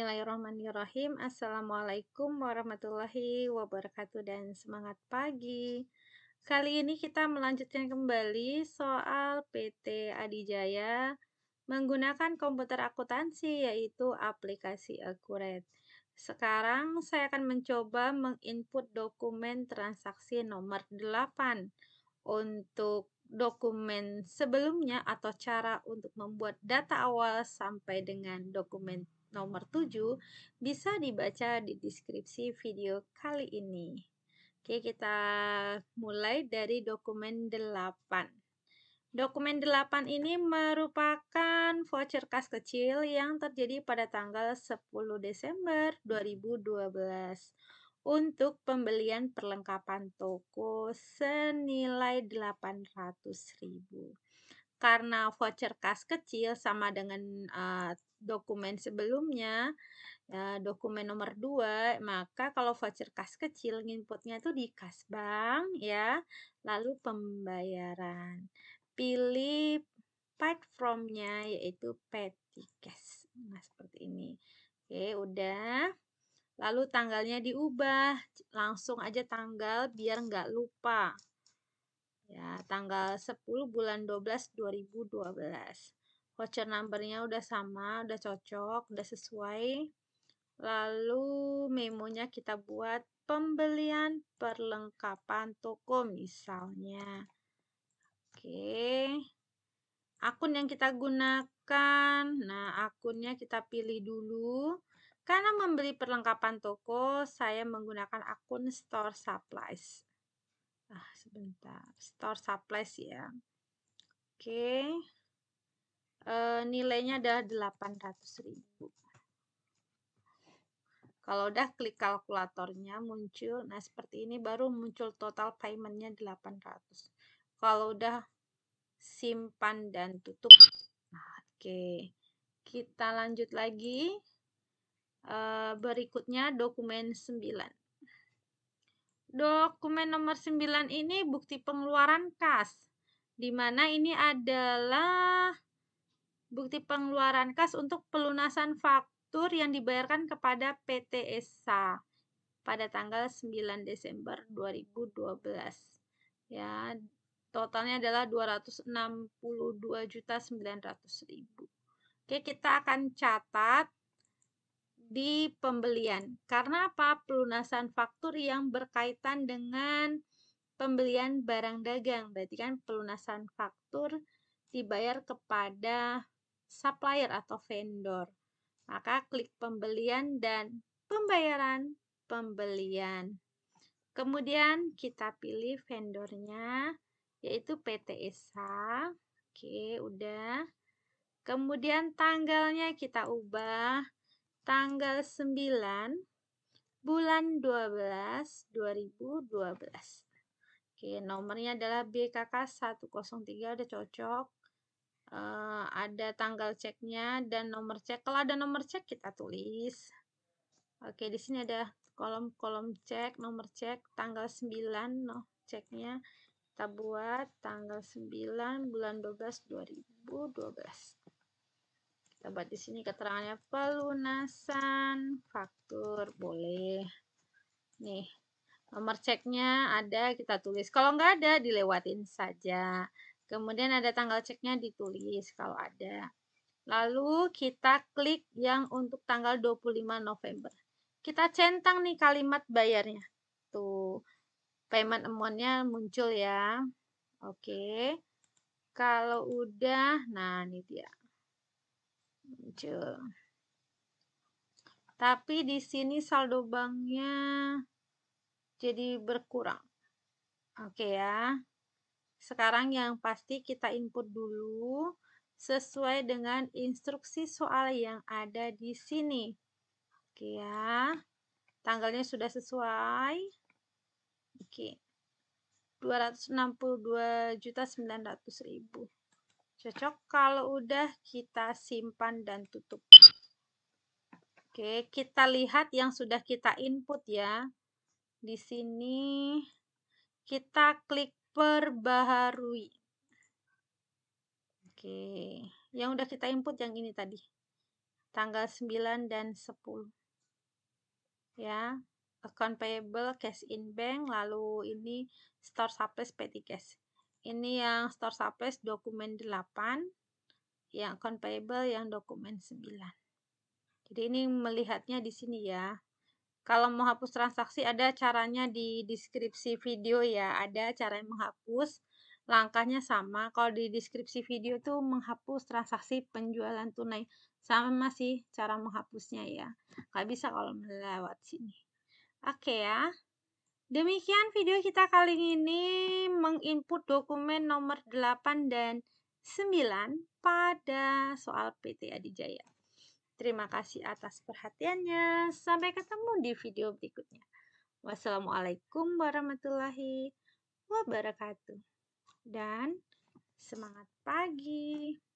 Bismillahirrahmanirrahim. Assalamualaikum warahmatullahi wabarakatuh dan semangat pagi. Kali ini kita melanjutkan kembali soal PT Adijaya menggunakan komputer akuntansi yaitu aplikasi Accurate. Sekarang saya akan mencoba menginput dokumen transaksi nomor 8 untuk dokumen sebelumnya atau cara untuk membuat data awal sampai dengan dokumen nomor 7 bisa dibaca di deskripsi video kali ini. Oke, kita mulai dari dokumen 8. Dokumen 8 ini merupakan voucher kas kecil yang terjadi pada tanggal 10 Desember 2012 untuk pembelian perlengkapan toko senilai 800.000 karena voucher kas kecil sama dengan uh, dokumen sebelumnya uh, dokumen nomor 2 maka kalau voucher kas kecil inputnya itu di kas bank ya lalu pembayaran pilih part from-nya yaitu petty cash nah seperti ini oke udah lalu tanggalnya diubah langsung aja tanggal biar nggak lupa Ya, tanggal 10 bulan 12 2012. Voucher numbernya udah sama, udah cocok, udah sesuai. Lalu memonya kita buat pembelian perlengkapan toko misalnya. Oke. Akun yang kita gunakan. Nah, akunnya kita pilih dulu. Karena membeli perlengkapan toko, saya menggunakan akun store supplies ah sebentar store supplies ya oke okay. uh, eh, nilainya adalah 800.000 kalau udah klik kalkulatornya muncul nah seperti ini baru muncul total paymentnya 800 kalau udah simpan dan tutup nah, oke okay. kita lanjut lagi uh, berikutnya dokumen 9 Dokumen nomor 9 ini bukti pengeluaran kas, di mana ini adalah bukti pengeluaran kas untuk pelunasan faktur yang dibayarkan kepada PT ESA pada tanggal 9 Desember 2012. Ya, totalnya adalah 262.900.000. Oke, kita akan catat di pembelian. Karena apa? Pelunasan faktur yang berkaitan dengan pembelian barang dagang. Berarti kan pelunasan faktur dibayar kepada supplier atau vendor. Maka klik pembelian dan pembayaran pembelian. Kemudian kita pilih vendornya yaitu PT ESA. Oke, udah. Kemudian tanggalnya kita ubah tanggal 9 bulan 12 2012. Oke, nomornya adalah BKK 103 udah cocok. Uh, ada tanggal ceknya dan nomor cek. Kalau ada nomor cek kita tulis. Oke, di sini ada kolom-kolom cek, nomor cek, tanggal 9 no, ceknya. Kita buat tanggal 9 bulan 12 2012. Kita buat di sini keterangannya pelunasan faktur boleh. Nih, nomor ceknya ada kita tulis. Kalau nggak ada dilewatin saja. Kemudian ada tanggal ceknya ditulis kalau ada. Lalu kita klik yang untuk tanggal 25 November. Kita centang nih kalimat bayarnya. Tuh, payment amountnya muncul ya. Oke. Kalau udah, nah ini dia muncul. Tapi di sini saldo banknya jadi berkurang. Oke ya. Sekarang yang pasti kita input dulu sesuai dengan instruksi soal yang ada di sini. Oke ya. Tanggalnya sudah sesuai. Oke. 262.900.000. Cocok kalau udah kita simpan dan tutup. Oke, kita lihat yang sudah kita input ya. Di sini kita klik perbaharui. Oke, yang udah kita input yang ini tadi. Tanggal 9 dan 10. Ya, account payable, cash in bank, lalu ini store surplus petty cash ini yang store surplus dokumen 8 yang account payable yang dokumen 9 jadi ini melihatnya di sini ya kalau mau hapus transaksi ada caranya di deskripsi video ya ada cara yang menghapus langkahnya sama kalau di deskripsi video itu menghapus transaksi penjualan tunai sama masih cara menghapusnya ya nggak bisa kalau melewat sini oke okay ya Demikian video kita kali ini menginput dokumen nomor 8 dan 9 pada soal PT Adijaya. Terima kasih atas perhatiannya. Sampai ketemu di video berikutnya. Wassalamualaikum warahmatullahi wabarakatuh. Dan semangat pagi.